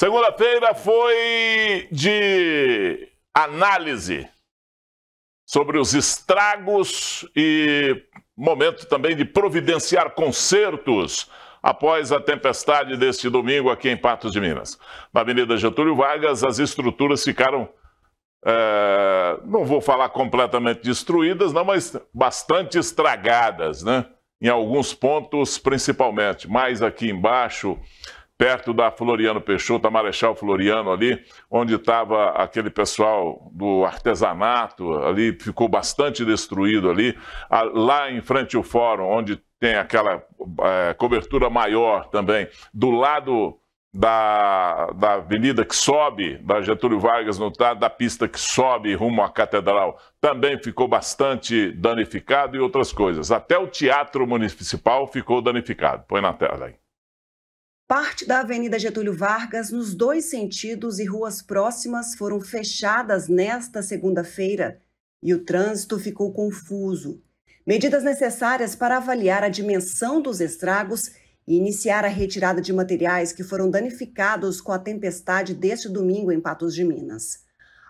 Segunda-feira foi de análise sobre os estragos e momento também de providenciar consertos após a tempestade deste domingo aqui em Patos de Minas. Na Avenida Getúlio Vargas, as estruturas ficaram, é, não vou falar completamente destruídas, não, mas bastante estragadas, né? Em alguns pontos, principalmente, mais aqui embaixo, perto da Floriano Peixoto, a Marechal Floriano ali, onde estava aquele pessoal do artesanato ali, ficou bastante destruído ali. Lá em frente ao fórum, onde tem aquela é, cobertura maior também, do lado da, da avenida que sobe, da Getúlio Vargas no da pista que sobe rumo à Catedral, também ficou bastante danificado e outras coisas. Até o Teatro Municipal ficou danificado. Põe na tela aí. Parte da Avenida Getúlio Vargas, nos dois sentidos e ruas próximas foram fechadas nesta segunda-feira e o trânsito ficou confuso. Medidas necessárias para avaliar a dimensão dos estragos e iniciar a retirada de materiais que foram danificados com a tempestade deste domingo em Patos de Minas.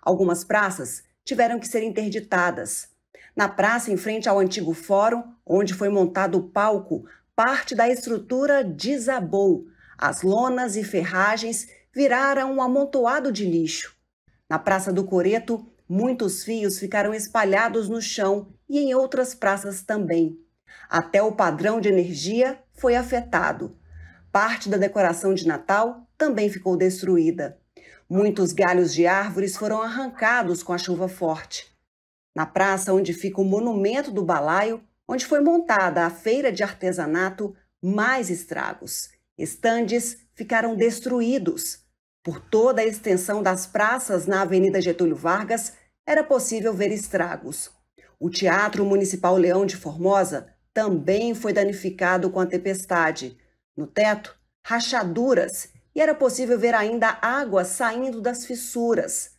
Algumas praças tiveram que ser interditadas. Na praça em frente ao antigo fórum, onde foi montado o palco, parte da estrutura desabou as lonas e ferragens viraram um amontoado de lixo. Na Praça do Coreto, muitos fios ficaram espalhados no chão e em outras praças também. Até o padrão de energia foi afetado. Parte da decoração de Natal também ficou destruída. Muitos galhos de árvores foram arrancados com a chuva forte. Na praça onde fica o monumento do balaio, onde foi montada a feira de artesanato, mais estragos. Estandes ficaram destruídos. Por toda a extensão das praças na Avenida Getúlio Vargas, era possível ver estragos. O Teatro Municipal Leão de Formosa também foi danificado com a tempestade. No teto, rachaduras e era possível ver ainda água saindo das fissuras.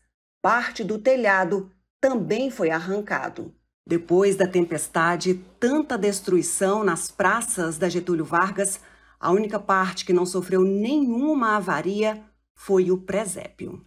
Parte do telhado também foi arrancado. Depois da tempestade, tanta destruição nas praças da Getúlio Vargas a única parte que não sofreu nenhuma avaria foi o presépio.